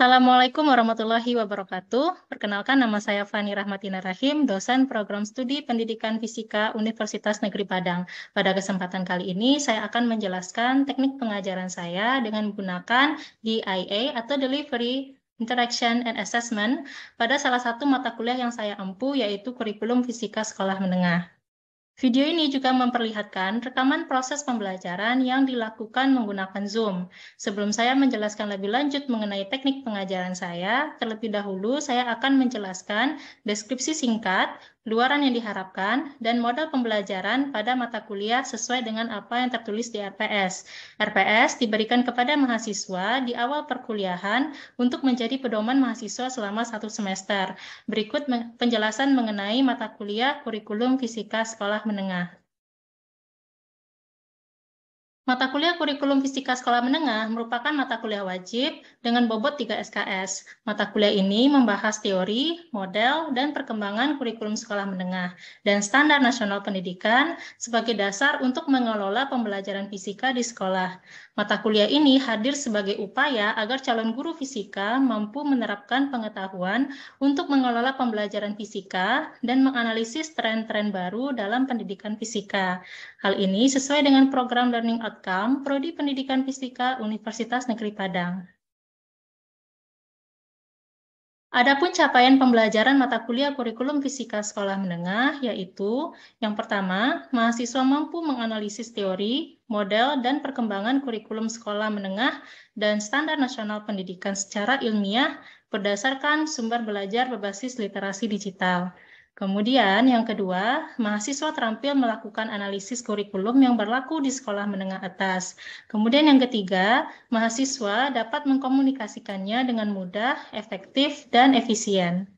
Assalamualaikum warahmatullahi wabarakatuh. Perkenalkan nama saya Fani Rahmatina Rahim, dosen program studi pendidikan fisika Universitas Negeri Padang. Pada kesempatan kali ini, saya akan menjelaskan teknik pengajaran saya dengan menggunakan DIA atau Delivery Interaction and Assessment pada salah satu mata kuliah yang saya ampu, yaitu kurikulum fisika sekolah menengah. Video ini juga memperlihatkan rekaman proses pembelajaran yang dilakukan menggunakan Zoom. Sebelum saya menjelaskan lebih lanjut mengenai teknik pengajaran saya, terlebih dahulu saya akan menjelaskan deskripsi singkat luaran yang diharapkan, dan modal pembelajaran pada mata kuliah sesuai dengan apa yang tertulis di RPS. RPS diberikan kepada mahasiswa di awal perkuliahan untuk menjadi pedoman mahasiswa selama satu semester. Berikut penjelasan mengenai mata kuliah kurikulum fisika sekolah menengah. Mata kuliah kurikulum fisika sekolah menengah merupakan mata kuliah wajib dengan bobot 3 SKS. Mata kuliah ini membahas teori, model, dan perkembangan kurikulum sekolah menengah dan standar nasional pendidikan sebagai dasar untuk mengelola pembelajaran fisika di sekolah. Mata kuliah ini hadir sebagai upaya agar calon guru fisika mampu menerapkan pengetahuan untuk mengelola pembelajaran fisika dan menganalisis tren-tren baru dalam pendidikan fisika. Hal ini sesuai dengan program Learning Outcome Rekam, Prodi Pendidikan Fisika Universitas Negeri Padang. Adapun capaian pembelajaran mata kuliah kurikulum fisika sekolah menengah yaitu yang pertama, mahasiswa mampu menganalisis teori, model dan perkembangan kurikulum sekolah menengah dan standar nasional pendidikan secara ilmiah berdasarkan sumber belajar berbasis literasi digital. Kemudian yang kedua, mahasiswa terampil melakukan analisis kurikulum yang berlaku di sekolah menengah atas. Kemudian yang ketiga, mahasiswa dapat mengkomunikasikannya dengan mudah, efektif, dan efisien.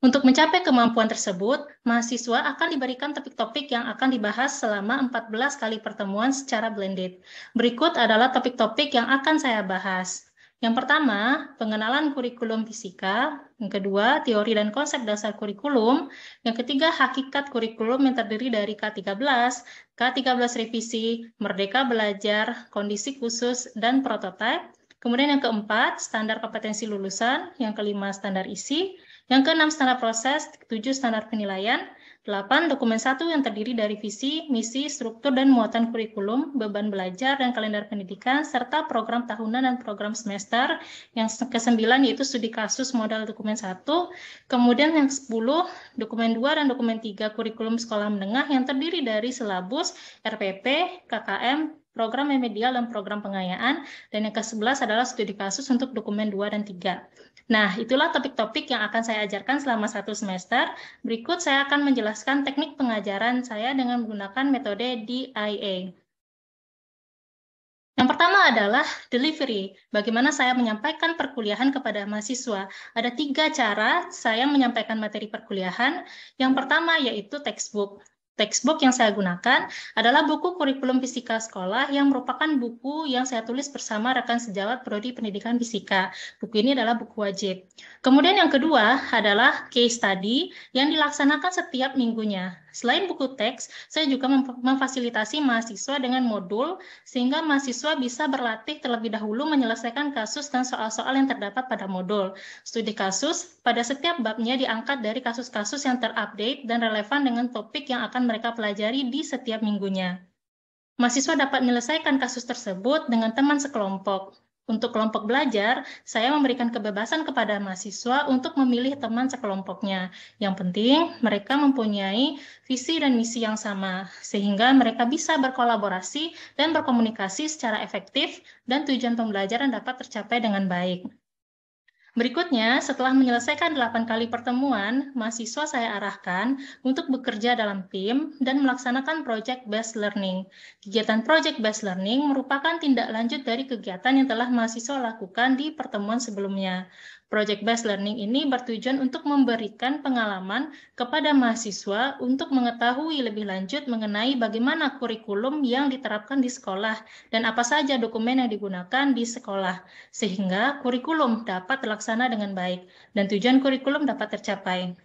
Untuk mencapai kemampuan tersebut, mahasiswa akan diberikan topik-topik yang akan dibahas selama 14 kali pertemuan secara blended. Berikut adalah topik-topik yang akan saya bahas. Yang pertama, pengenalan kurikulum fisika. Yang kedua, teori dan konsep dasar kurikulum. Yang ketiga, hakikat kurikulum yang terdiri dari K13, K13 revisi, merdeka belajar, kondisi khusus, dan prototipe. Kemudian yang keempat, standar kompetensi lulusan. Yang kelima, standar isi. Yang keenam, standar proses. Ketujuh, standar penilaian. 8. Dokumen satu yang terdiri dari visi, misi, struktur, dan muatan kurikulum, beban belajar, dan kalender pendidikan, serta program tahunan dan program semester. Yang ke-9 yaitu studi kasus modal dokumen satu Kemudian yang ke-10, dokumen 2 dan dokumen 3 kurikulum sekolah menengah yang terdiri dari silabus, RPP, KKM, program remedial dan program pengayaan, dan yang ke-11 adalah studi kasus untuk dokumen 2 dan 3. Nah, itulah topik-topik yang akan saya ajarkan selama satu semester. Berikut saya akan menjelaskan teknik pengajaran saya dengan menggunakan metode DIA. Yang pertama adalah delivery, bagaimana saya menyampaikan perkuliahan kepada mahasiswa. Ada tiga cara saya menyampaikan materi perkuliahan. Yang pertama yaitu textbook. Textbook yang saya gunakan adalah buku kurikulum fisika sekolah yang merupakan buku yang saya tulis bersama rekan sejawat prodi pendidikan fisika. Buku ini adalah buku wajib. Kemudian yang kedua adalah case study yang dilaksanakan setiap minggunya. Selain buku teks, saya juga memfasilitasi mahasiswa dengan modul sehingga mahasiswa bisa berlatih terlebih dahulu menyelesaikan kasus dan soal-soal yang terdapat pada modul. Studi kasus pada setiap babnya diangkat dari kasus-kasus yang terupdate dan relevan dengan topik yang akan mereka pelajari di setiap minggunya. Mahasiswa dapat menyelesaikan kasus tersebut dengan teman sekelompok. Untuk kelompok belajar, saya memberikan kebebasan kepada mahasiswa untuk memilih teman sekelompoknya. Yang penting, mereka mempunyai visi dan misi yang sama, sehingga mereka bisa berkolaborasi dan berkomunikasi secara efektif, dan tujuan pembelajaran dapat tercapai dengan baik. Berikutnya, setelah menyelesaikan 8 kali pertemuan, mahasiswa saya arahkan untuk bekerja dalam tim dan melaksanakan project-based learning. Kegiatan project-based learning merupakan tindak lanjut dari kegiatan yang telah mahasiswa lakukan di pertemuan sebelumnya. Project Based Learning ini bertujuan untuk memberikan pengalaman kepada mahasiswa untuk mengetahui lebih lanjut mengenai bagaimana kurikulum yang diterapkan di sekolah dan apa saja dokumen yang digunakan di sekolah, sehingga kurikulum dapat terlaksana dengan baik dan tujuan kurikulum dapat tercapai.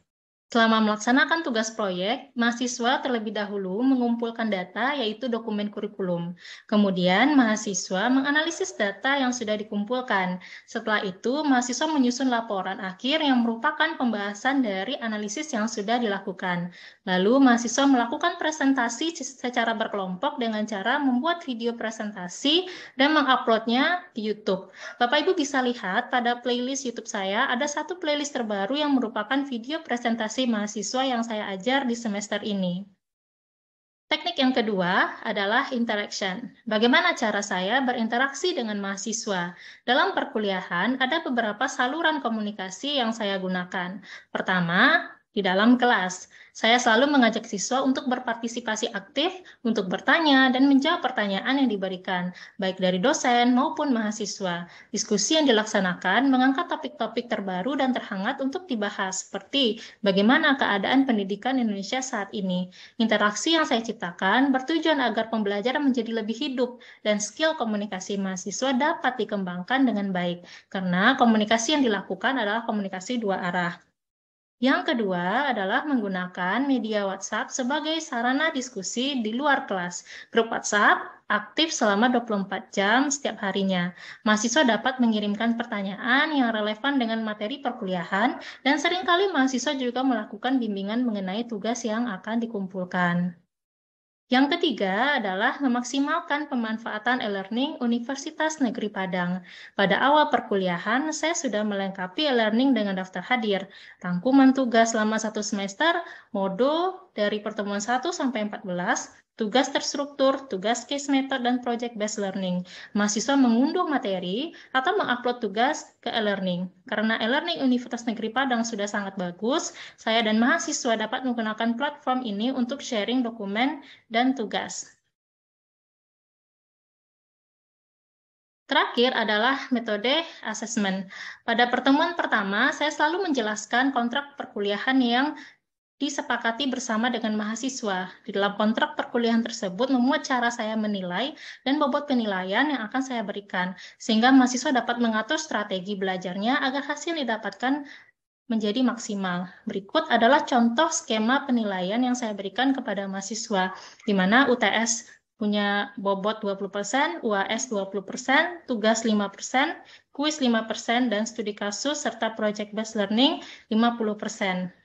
Selama melaksanakan tugas proyek, mahasiswa terlebih dahulu mengumpulkan data yaitu dokumen kurikulum. Kemudian mahasiswa menganalisis data yang sudah dikumpulkan. Setelah itu, mahasiswa menyusun laporan akhir yang merupakan pembahasan dari analisis yang sudah dilakukan. Lalu mahasiswa melakukan presentasi secara berkelompok dengan cara membuat video presentasi dan menguploadnya di YouTube. Bapak Ibu bisa lihat pada playlist YouTube saya ada satu playlist terbaru yang merupakan video presentasi mahasiswa yang saya ajar di semester ini. Teknik yang kedua adalah interaction. Bagaimana cara saya berinteraksi dengan mahasiswa? Dalam perkuliahan, ada beberapa saluran komunikasi yang saya gunakan. Pertama, di dalam kelas. Saya selalu mengajak siswa untuk berpartisipasi aktif, untuk bertanya dan menjawab pertanyaan yang diberikan, baik dari dosen maupun mahasiswa. Diskusi yang dilaksanakan mengangkat topik-topik terbaru dan terhangat untuk dibahas, seperti bagaimana keadaan pendidikan Indonesia saat ini. Interaksi yang saya ciptakan bertujuan agar pembelajaran menjadi lebih hidup dan skill komunikasi mahasiswa dapat dikembangkan dengan baik, karena komunikasi yang dilakukan adalah komunikasi dua arah. Yang kedua adalah menggunakan media WhatsApp sebagai sarana diskusi di luar kelas. Grup WhatsApp aktif selama 24 jam setiap harinya. Mahasiswa dapat mengirimkan pertanyaan yang relevan dengan materi perkuliahan dan seringkali mahasiswa juga melakukan bimbingan mengenai tugas yang akan dikumpulkan. Yang ketiga adalah memaksimalkan pemanfaatan e-learning Universitas Negeri Padang. Pada awal perkuliahan, saya sudah melengkapi e-learning dengan daftar hadir, rangkuman tugas selama satu semester, modul dari pertemuan 1 sampai 14, tugas terstruktur, tugas case method, dan project-based learning. Mahasiswa mengunduh materi atau mengupload tugas ke e-learning. Karena e-learning Universitas Negeri Padang sudah sangat bagus, saya dan mahasiswa dapat menggunakan platform ini untuk sharing dokumen dan tugas. Terakhir adalah metode assessment. Pada pertemuan pertama, saya selalu menjelaskan kontrak perkuliahan yang disepakati bersama dengan mahasiswa. Di dalam kontrak perkuliahan tersebut memuat cara saya menilai dan bobot penilaian yang akan saya berikan, sehingga mahasiswa dapat mengatur strategi belajarnya agar hasil didapatkan menjadi maksimal. Berikut adalah contoh skema penilaian yang saya berikan kepada mahasiswa, di mana UTS punya bobot 20%, UAS 20%, tugas 5%, kuis 5%, dan studi kasus serta project-based learning 50%.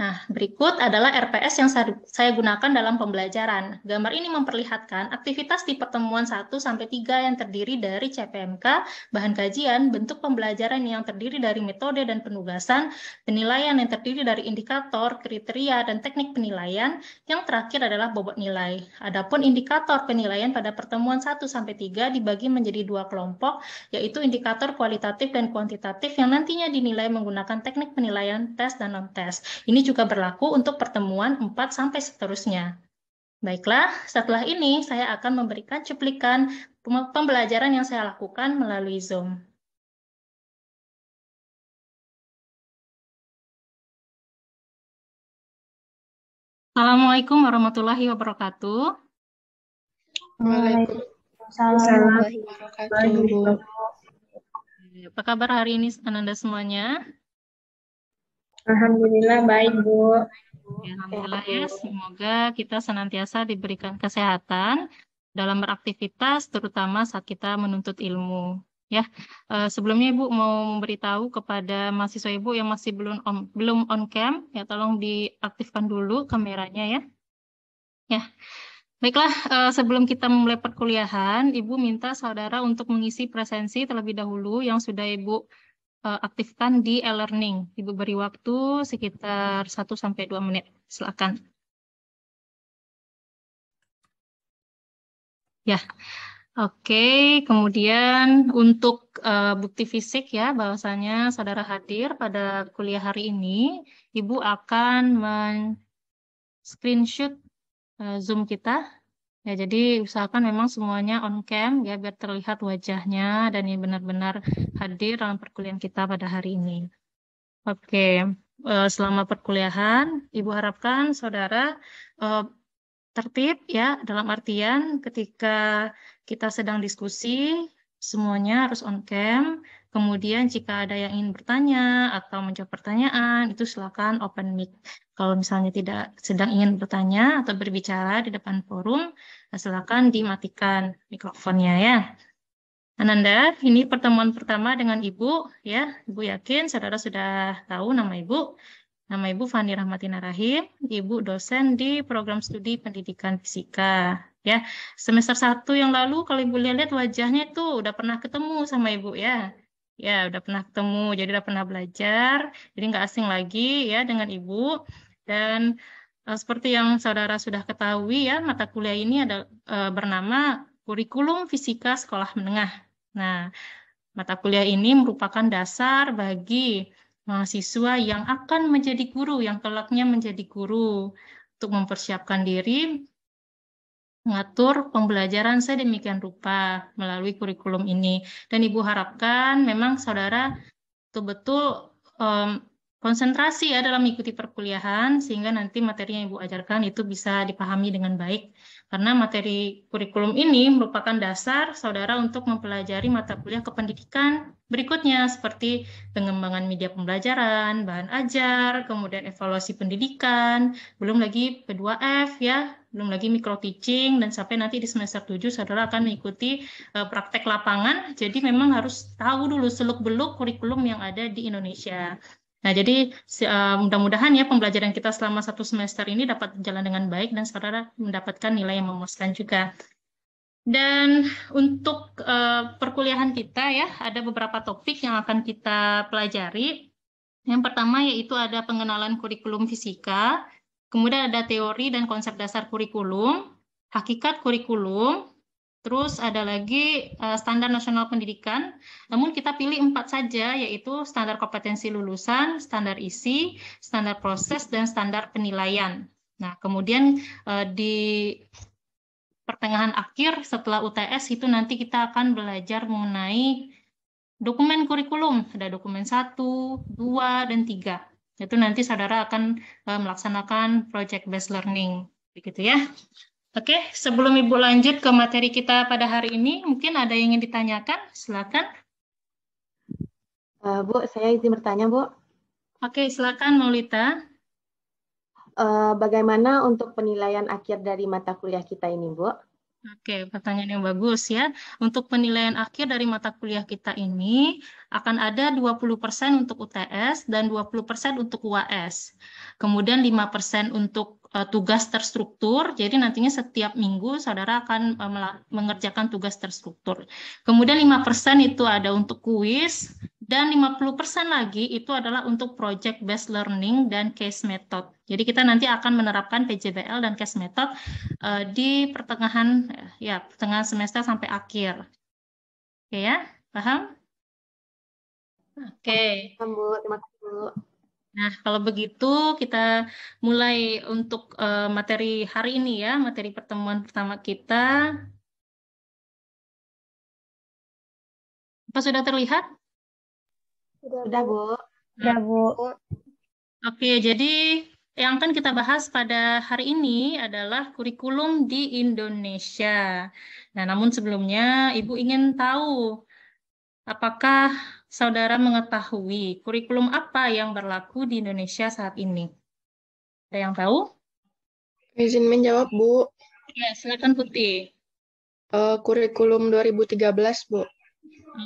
Nah, berikut adalah RPS yang saya gunakan dalam pembelajaran. Gambar ini memperlihatkan aktivitas di pertemuan 1 sampai 3 yang terdiri dari CPMK, bahan kajian, bentuk pembelajaran yang terdiri dari metode dan penugasan, penilaian yang terdiri dari indikator, kriteria, dan teknik penilaian, yang terakhir adalah bobot nilai. Adapun indikator penilaian pada pertemuan 1 sampai 3 dibagi menjadi dua kelompok, yaitu indikator kualitatif dan kuantitatif yang nantinya dinilai menggunakan teknik penilaian tes dan non-tes. Ini juga berlaku untuk pertemuan 4 sampai seterusnya. Baiklah, setelah ini saya akan memberikan cuplikan pembelajaran yang saya lakukan melalui Zoom. Assalamualaikum warahmatullahi wabarakatuh. Waalaikumsalam warahmatullahi wabarakatuh. Apa kabar hari ini Ananda semuanya? Alhamdulillah baik Bu. Ya, Alhamdulillah ya, semoga kita senantiasa diberikan kesehatan dalam beraktivitas, terutama saat kita menuntut ilmu. Ya, eh, sebelumnya Ibu mau memberitahu kepada mahasiswa Ibu yang masih belum on, belum on cam, ya tolong diaktifkan dulu kameranya ya. Ya, baiklah eh, sebelum kita memulai perkuliahan, Ibu minta saudara untuk mengisi presensi terlebih dahulu yang sudah Ibu Eh, aktifkan di e-learning. Ibu beri waktu sekitar 1-2 menit. Silakan. Ya, oke. Kemudian untuk uh, bukti fisik ya, bahwasanya saudara hadir pada kuliah hari ini, Ibu akan men-screenshot uh, Zoom kita Ya, jadi usahakan memang semuanya on cam ya biar terlihat wajahnya dan yang benar-benar hadir dalam perkuliahan kita pada hari ini. Oke, eh, selama perkuliahan Ibu harapkan saudara eh, tertib ya dalam artian ketika kita sedang diskusi semuanya harus on cam. Kemudian jika ada yang ingin bertanya atau menjawab pertanyaan itu silakan open mic. Kalau misalnya tidak sedang ingin bertanya atau berbicara di depan forum, silakan dimatikan mikrofonnya ya. Ananda, ini pertemuan pertama dengan Ibu ya. Ibu yakin saudara sudah tahu nama Ibu. Nama Ibu Fani Rahmatina Rahim, Ibu dosen di program studi pendidikan fisika. Ya, semester satu yang lalu kalau Ibu lihat wajahnya itu udah pernah ketemu sama Ibu ya. Ya, udah pernah ketemu, jadi udah pernah belajar, jadi nggak asing lagi ya dengan Ibu. Dan uh, seperti yang saudara sudah ketahui ya, mata kuliah ini ada uh, bernama Kurikulum Fisika Sekolah Menengah. Nah, mata kuliah ini merupakan dasar bagi mahasiswa yang akan menjadi guru, yang kelaknya menjadi guru untuk mempersiapkan diri mengatur pembelajaran Saya demikian rupa melalui kurikulum ini. Dan Ibu harapkan memang saudara betul-betul um, konsentrasi ya dalam mengikuti perkuliahan sehingga nanti materi yang Ibu ajarkan itu bisa dipahami dengan baik. Karena materi kurikulum ini merupakan dasar saudara untuk mempelajari mata kuliah kependidikan berikutnya seperti pengembangan media pembelajaran, bahan ajar, kemudian evaluasi pendidikan, belum lagi P2F ya, belum lagi micro teaching dan sampai nanti di semester 7 saudara akan mengikuti eh, praktek lapangan. Jadi memang harus tahu dulu seluk-beluk kurikulum yang ada di Indonesia. Nah, jadi eh, mudah-mudahan ya pembelajaran kita selama satu semester ini dapat berjalan dengan baik dan saudara mendapatkan nilai yang memuaskan juga. Dan untuk uh, perkuliahan kita ya, ada beberapa topik yang akan kita pelajari. Yang pertama yaitu ada pengenalan kurikulum fisika, kemudian ada teori dan konsep dasar kurikulum, hakikat kurikulum, Terus ada lagi eh, standar nasional pendidikan, namun kita pilih empat saja, yaitu standar kompetensi lulusan, standar isi, standar proses, dan standar penilaian. Nah, kemudian eh, di pertengahan akhir setelah UTS itu nanti kita akan belajar mengenai dokumen kurikulum. Ada dokumen 1, 2, dan 3. Itu nanti saudara akan eh, melaksanakan project-based learning. Begitu ya. Oke, sebelum Ibu lanjut ke materi kita pada hari ini, mungkin ada yang ingin ditanyakan, silakan. Uh, Bu, saya izin bertanya, Bu. Oke, silakan Maulita. Uh, bagaimana untuk penilaian akhir dari mata kuliah kita ini, Bu? Oke, pertanyaan yang bagus ya. Untuk penilaian akhir dari mata kuliah kita ini akan ada 20% untuk UTS dan 20% untuk UAS. Kemudian 5% untuk Eh, tugas terstruktur. Jadi nantinya setiap minggu saudara akan eh, mengerjakan tugas terstruktur. Kemudian lima persen itu ada untuk kuis dan 50% lagi itu adalah untuk project based learning dan case method. Jadi kita nanti akan menerapkan PJBL dan case method eh, di pertengahan ya pertengahan semester sampai akhir. Oke ya, paham? Oke. Okay. Terima kasih Nah, kalau begitu kita mulai untuk uh, materi hari ini ya, materi pertemuan pertama kita. Apa sudah terlihat? Sudah, sudah Bu. Sudah, Bu. Oke, jadi yang akan kita bahas pada hari ini adalah kurikulum di Indonesia. Nah, namun sebelumnya Ibu ingin tahu apakah saudara mengetahui kurikulum apa yang berlaku di Indonesia saat ini? Ada yang tahu? Izin menjawab, Bu. Ya, silakan Putih. Eh, uh, kurikulum 2013, Bu.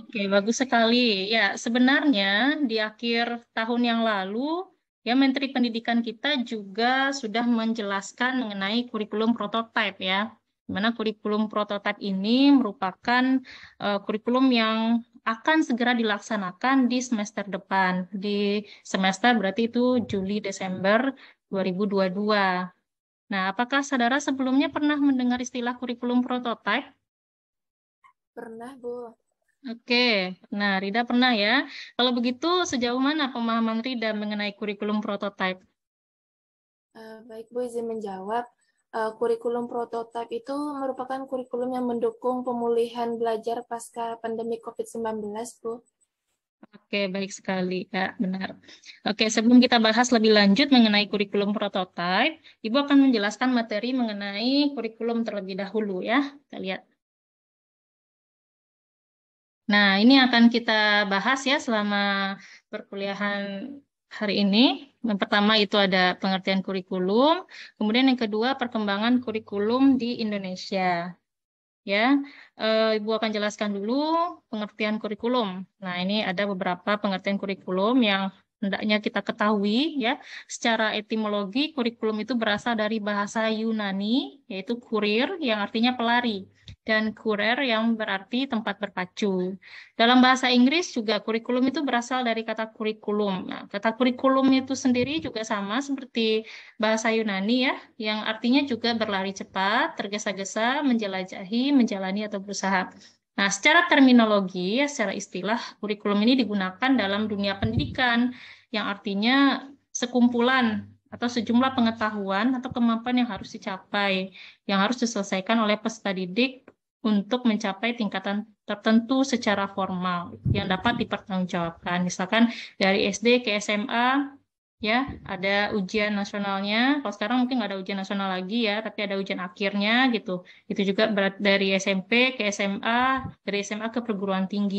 Oke, bagus sekali. Ya, sebenarnya di akhir tahun yang lalu, ya Menteri Pendidikan kita juga sudah menjelaskan mengenai kurikulum prototipe ya. Di mana kurikulum prototipe ini merupakan uh, kurikulum yang akan segera dilaksanakan di semester depan. Di semester berarti itu Juli Desember 2022. Nah, apakah saudara sebelumnya pernah mendengar istilah kurikulum prototipe? Pernah, Bu. Oke, nah Rida pernah ya. Kalau begitu sejauh mana pemahaman Rida mengenai kurikulum prototipe? Uh, baik Bu, izin menjawab. Eh, kurikulum prototipe itu merupakan kurikulum yang mendukung pemulihan belajar pasca pandemi COVID-19, Bu. Oke, baik sekali, ya, benar. Oke, sebelum kita bahas lebih lanjut mengenai kurikulum prototipe, Ibu akan menjelaskan materi mengenai kurikulum terlebih dahulu ya. Kita lihat. Nah, ini akan kita bahas ya selama perkuliahan hari ini. Yang pertama itu ada pengertian kurikulum, kemudian yang kedua perkembangan kurikulum di Indonesia. Ya, e, Ibu akan jelaskan dulu pengertian kurikulum. Nah, ini ada beberapa pengertian kurikulum yang hendaknya kita ketahui ya secara etimologi kurikulum itu berasal dari bahasa Yunani yaitu kurir yang artinya pelari dan kurir yang berarti tempat berpacu. Dalam bahasa Inggris juga kurikulum itu berasal dari kata kurikulum. Nah, kata kurikulum itu sendiri juga sama seperti bahasa Yunani ya, yang artinya juga berlari cepat, tergesa-gesa, menjelajahi, menjalani atau berusaha. Nah, secara terminologi, secara istilah, kurikulum ini digunakan dalam dunia pendidikan, yang artinya sekumpulan atau sejumlah pengetahuan atau kemampuan yang harus dicapai, yang harus diselesaikan oleh peserta didik untuk mencapai tingkatan tertentu secara formal yang dapat dipertanggungjawabkan. Misalkan dari SD ke SMA ya ada ujian nasionalnya kalau sekarang mungkin nggak ada ujian nasional lagi ya tapi ada ujian akhirnya gitu itu juga berat dari SMP ke SMA dari SMA ke perguruan tinggi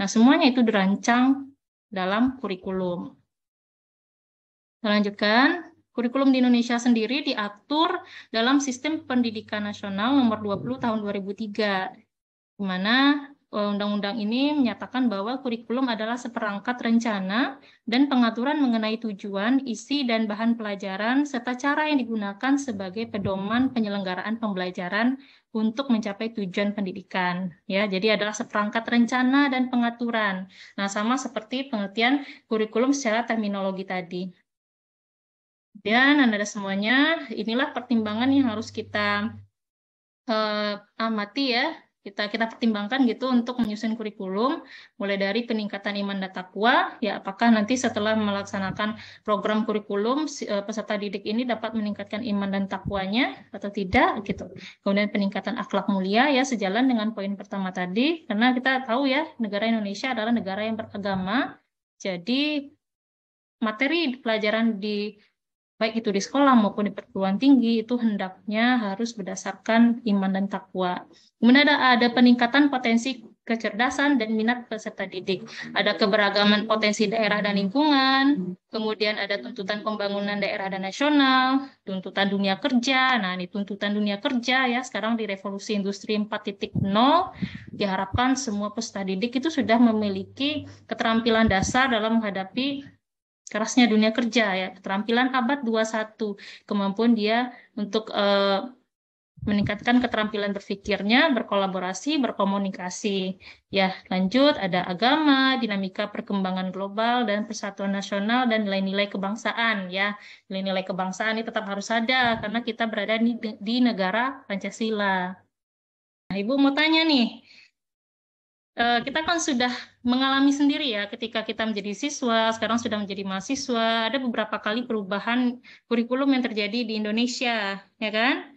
nah semuanya itu dirancang dalam kurikulum lanjutkan Kurikulum di Indonesia sendiri diatur dalam Sistem Pendidikan Nasional Nomor 20 Tahun 2003, di mana Eh, undang-undang ini menyatakan bahwa kurikulum adalah seperangkat rencana dan pengaturan mengenai tujuan, isi, dan bahan pelajaran, serta cara yang digunakan sebagai pedoman penyelenggaraan pembelajaran untuk mencapai tujuan pendidikan. Ya, jadi adalah seperangkat rencana dan pengaturan. Nah, sama seperti pengertian kurikulum secara terminologi tadi. Dan Anda semuanya, inilah pertimbangan yang harus kita eh, amati ya kita kita pertimbangkan gitu untuk menyusun kurikulum mulai dari peningkatan iman dan takwa ya apakah nanti setelah melaksanakan program kurikulum eh, peserta didik ini dapat meningkatkan iman dan takwanya atau tidak gitu kemudian peningkatan akhlak mulia ya sejalan dengan poin pertama tadi karena kita tahu ya negara Indonesia adalah negara yang beragama jadi materi pelajaran di baik itu di sekolah maupun di perguruan tinggi itu hendaknya harus berdasarkan iman dan takwa. Kemudian ada, ada peningkatan potensi kecerdasan dan minat peserta didik. Ada keberagaman potensi daerah dan lingkungan, kemudian ada tuntutan pembangunan daerah dan nasional, tuntutan dunia kerja. Nah, ini tuntutan dunia kerja ya sekarang di revolusi industri 4.0 diharapkan semua peserta didik itu sudah memiliki keterampilan dasar dalam menghadapi kerasnya dunia kerja ya keterampilan abad 21 kemampuan dia untuk uh, meningkatkan keterampilan berpikirnya, berkolaborasi, berkomunikasi. Ya, lanjut ada agama, dinamika perkembangan global dan persatuan nasional dan nilai-nilai kebangsaan ya. Nilai-nilai kebangsaan ini tetap harus ada karena kita berada di, di negara Pancasila. Nah, Ibu mau tanya nih. Eh, kita kan sudah mengalami sendiri ya ketika kita menjadi siswa, sekarang sudah menjadi mahasiswa, ada beberapa kali perubahan kurikulum yang terjadi di Indonesia, ya kan?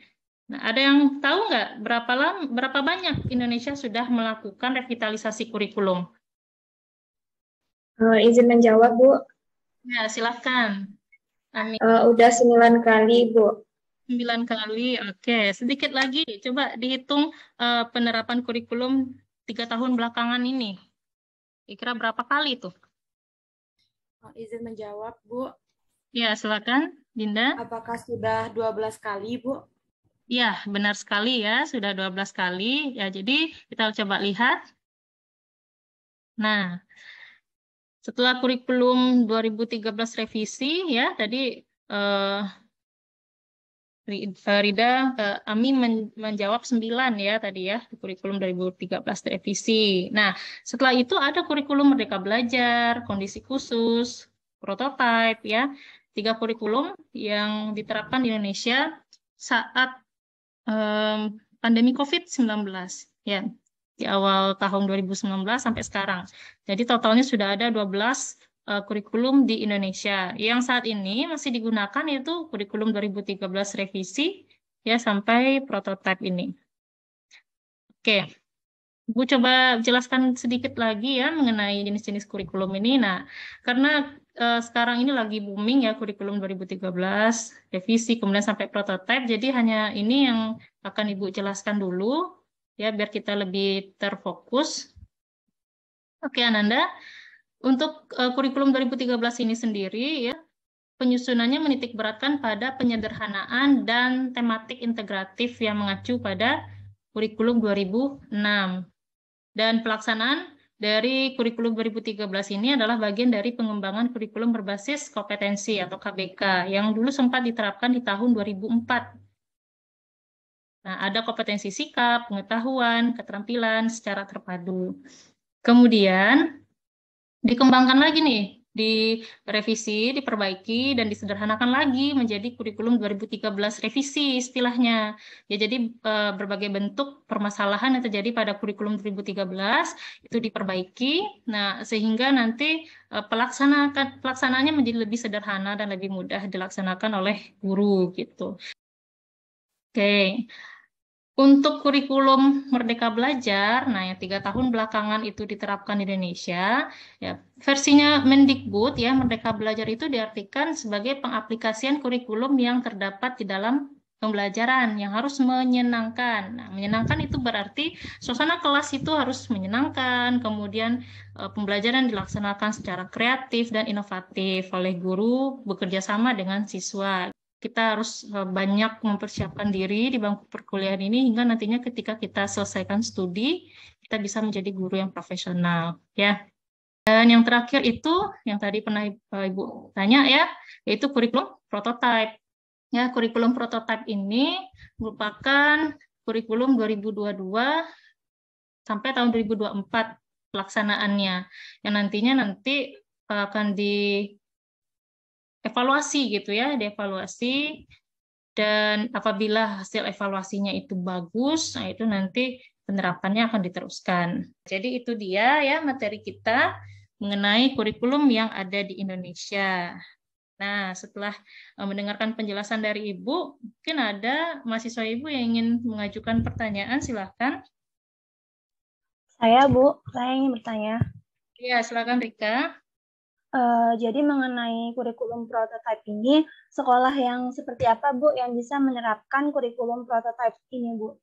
Nah, ada yang tahu nggak berapa lama, berapa banyak Indonesia sudah melakukan revitalisasi kurikulum? Uh, izin menjawab, Bu. Ya, silakan. Amin. Uh, udah 9 kali, Bu. 9 kali, oke. Okay. Sedikit lagi, coba dihitung uh, penerapan kurikulum tiga tahun belakangan ini kira berapa kali itu? Oh, izin menjawab, Bu. Ya, silakan, Dinda. Apakah sudah 12 kali, Bu? Ya, benar sekali ya, sudah 12 kali. Ya, jadi kita coba lihat. Nah, setelah kurikulum 2013 revisi ya, tadi eh, Farida, eh, eh, Ami menjawab sembilan ya tadi ya, kurikulum 2013 revisi. Nah, setelah itu ada kurikulum Merdeka Belajar, kondisi khusus, prototipe ya. Tiga kurikulum yang diterapkan di Indonesia saat um, pandemi COVID-19 ya di awal tahun 2019 sampai sekarang. Jadi totalnya sudah ada 12 Eh, kurikulum di Indonesia. Yang saat ini masih digunakan yaitu kurikulum 2013 revisi ya sampai prototipe ini. Oke. Bu coba jelaskan sedikit lagi ya mengenai jenis-jenis kurikulum ini. Nah, karena uh, sekarang ini lagi booming ya kurikulum 2013 revisi kemudian sampai prototipe. Jadi hanya ini yang akan Ibu jelaskan dulu ya biar kita lebih terfokus. Oke, Ananda. Untuk uh, kurikulum 2013 ini sendiri ya penyusunannya menitik beratkan pada penyederhanaan dan tematik integratif yang mengacu pada kurikulum 2006. Dan pelaksanaan dari kurikulum 2013 ini adalah bagian dari pengembangan kurikulum berbasis kompetensi atau KBK yang dulu sempat diterapkan di tahun 2004. Nah, ada kompetensi sikap, pengetahuan, keterampilan secara terpadu. Kemudian, dikembangkan lagi nih, direvisi, diperbaiki, dan disederhanakan lagi menjadi kurikulum 2013 revisi istilahnya. Ya, jadi eh, berbagai bentuk permasalahan yang terjadi pada kurikulum 2013 itu diperbaiki, nah sehingga nanti pelaksanaan eh, pelaksananya pelaksanaannya menjadi lebih sederhana dan lebih mudah dilaksanakan oleh guru gitu. Oke. Okay. Untuk kurikulum Merdeka Belajar, nah yang tiga tahun belakangan itu diterapkan di Indonesia, ya versinya Mendikbud ya Merdeka Belajar itu diartikan sebagai pengaplikasian kurikulum yang terdapat di dalam pembelajaran yang harus menyenangkan. Nah, menyenangkan itu berarti suasana kelas itu harus menyenangkan, kemudian eh, pembelajaran dilaksanakan secara kreatif dan inovatif oleh guru bekerja sama dengan siswa kita harus e, banyak mempersiapkan diri di bangku perkuliahan ini hingga nantinya ketika kita selesaikan studi kita bisa menjadi guru yang profesional ya dan yang terakhir itu yang tadi pernah e, ibu tanya ya yaitu kurikulum prototipe ya kurikulum prototipe ini merupakan kurikulum 2022 sampai tahun 2024 pelaksanaannya yang nantinya nanti akan di evaluasi gitu ya, dievaluasi dan apabila hasil evaluasinya itu bagus, nah itu nanti penerapannya akan diteruskan. Jadi itu dia ya materi kita mengenai kurikulum yang ada di Indonesia. Nah, setelah e, mendengarkan penjelasan dari Ibu, mungkin ada mahasiswa Ibu yang ingin mengajukan pertanyaan, silahkan. Saya, Bu. Saya ingin bertanya. Iya, silakan Rika. Uh, jadi mengenai kurikulum prototipe ini, sekolah yang seperti apa Bu yang bisa menerapkan kurikulum prototipe ini Bu?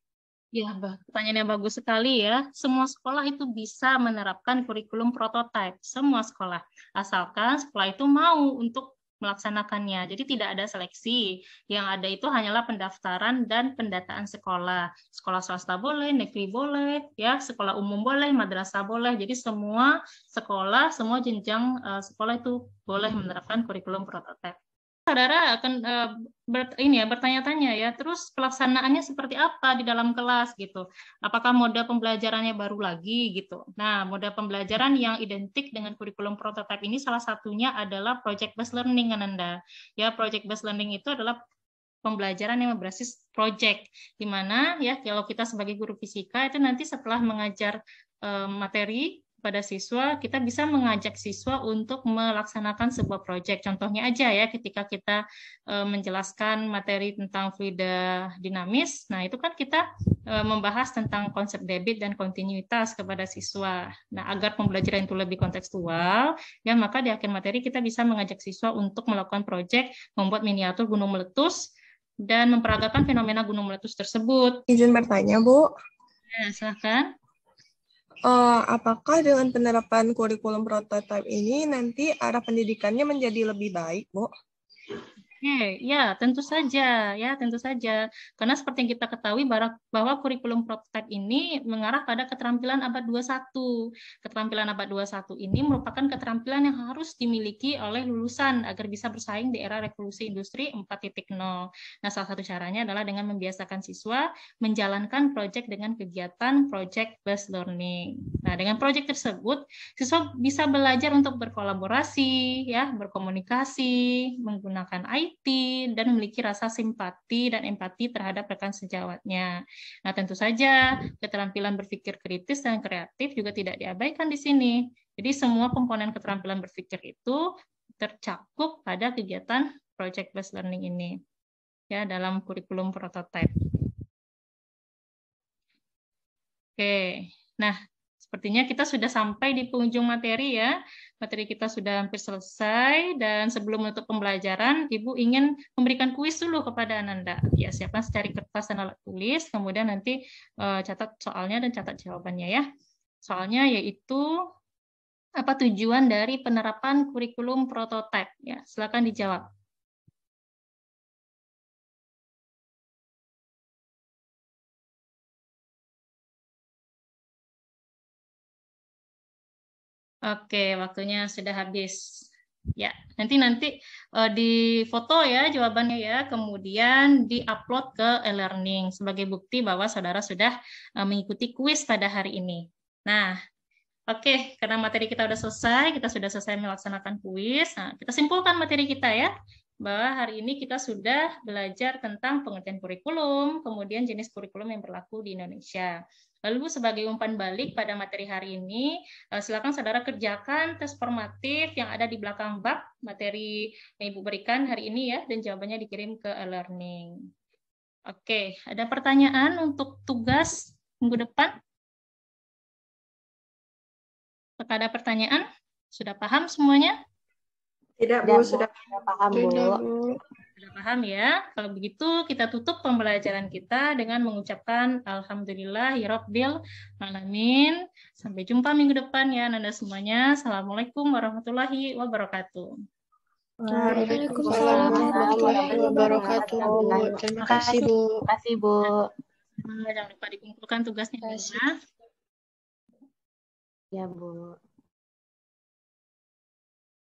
Ya, pertanyaan yang bagus sekali ya. Semua sekolah itu bisa menerapkan kurikulum prototipe, semua sekolah. Asalkan sekolah itu mau untuk melaksanakannya. Jadi tidak ada seleksi. Yang ada itu hanyalah pendaftaran dan pendataan sekolah. Sekolah swasta boleh, negeri boleh, ya, sekolah umum boleh, madrasah boleh. Jadi semua sekolah, semua jenjang eh, sekolah itu boleh hmm. menerapkan kurikulum prototipe saudara akan uh, ber, ini ya bertanya-tanya ya terus pelaksanaannya seperti apa di dalam kelas gitu apakah moda pembelajarannya baru lagi gitu nah moda pembelajaran yang identik dengan kurikulum prototipe ini salah satunya adalah project based learning Ananda ya project based learning itu adalah pembelajaran yang berbasis project di mana ya kalau kita sebagai guru fisika itu nanti setelah mengajar eh, materi pada siswa, kita bisa mengajak siswa untuk melaksanakan sebuah proyek. Contohnya aja ya, ketika kita e, menjelaskan materi tentang fluida dinamis, nah itu kan kita e, membahas tentang konsep debit dan kontinuitas kepada siswa. Nah, agar pembelajaran itu lebih kontekstual, ya maka di akhir materi kita bisa mengajak siswa untuk melakukan proyek membuat miniatur gunung meletus dan memperagakan fenomena gunung meletus tersebut. Izin bertanya, Bu. Ya, nah, silahkan uh, apakah dengan penerapan kurikulum prototipe ini nanti arah pendidikannya menjadi lebih baik, Bu? Oke, ya tentu saja, ya tentu saja. Karena seperti yang kita ketahui bahwa kurikulum Proptek ini mengarah pada keterampilan abad 21. Keterampilan abad 21 ini merupakan keterampilan yang harus dimiliki oleh lulusan agar bisa bersaing di era revolusi industri 4.0. Nah, salah satu caranya adalah dengan membiasakan siswa menjalankan proyek dengan kegiatan project based learning. Nah, dengan proyek tersebut, siswa bisa belajar untuk berkolaborasi, ya, berkomunikasi, menggunakan IT meneliti dan memiliki rasa simpati dan empati terhadap rekan sejawatnya. Nah, tentu saja keterampilan berpikir kritis dan kreatif juga tidak diabaikan di sini. Jadi semua komponen keterampilan berpikir itu tercakup pada kegiatan project based learning ini ya dalam kurikulum prototipe. Oke, nah Sepertinya kita sudah sampai di penghujung materi ya. Materi kita sudah hampir selesai dan sebelum menutup pembelajaran, Ibu ingin memberikan kuis dulu kepada Ananda. Ya, siapkan secari kertas dan alat tulis, kemudian nanti uh, catat soalnya dan catat jawabannya ya. Soalnya yaitu apa tujuan dari penerapan kurikulum prototipe ya. Silakan dijawab. Oke, waktunya sudah habis. Ya, nanti nanti uh, di foto ya jawabannya ya, kemudian di upload ke e-learning sebagai bukti bahwa saudara sudah uh, mengikuti kuis pada hari ini. Nah, oke, okay, karena materi kita sudah selesai, kita sudah selesai melaksanakan kuis. Nah, kita simpulkan materi kita ya bahwa hari ini kita sudah belajar tentang pengertian kurikulum, kemudian jenis kurikulum yang berlaku di Indonesia. Lalu sebagai umpan balik pada materi hari ini, eh, silakan saudara kerjakan tes formatif yang ada di belakang bab materi yang Ibu berikan hari ini ya, dan jawabannya dikirim ke e-learning. Oke, ada pertanyaan untuk tugas minggu depan? Apakah ada pertanyaan? Sudah paham semuanya? Tidak, Bu. Sudah, paham, Bu. Sudah paham ya? Kalau begitu kita tutup pembelajaran kita dengan mengucapkan Alhamdulillah, Hirobbil, ya Alamin. Sampai jumpa minggu depan ya Nanda semuanya. Assalamualaikum warahmatullahi wabarakatuh. Waalaikumsalam warahmatullahi wabarakatuh. Terima kasih Bu. Terima kasih Bu. Jangan lupa dikumpulkan tugasnya. Ya Bu.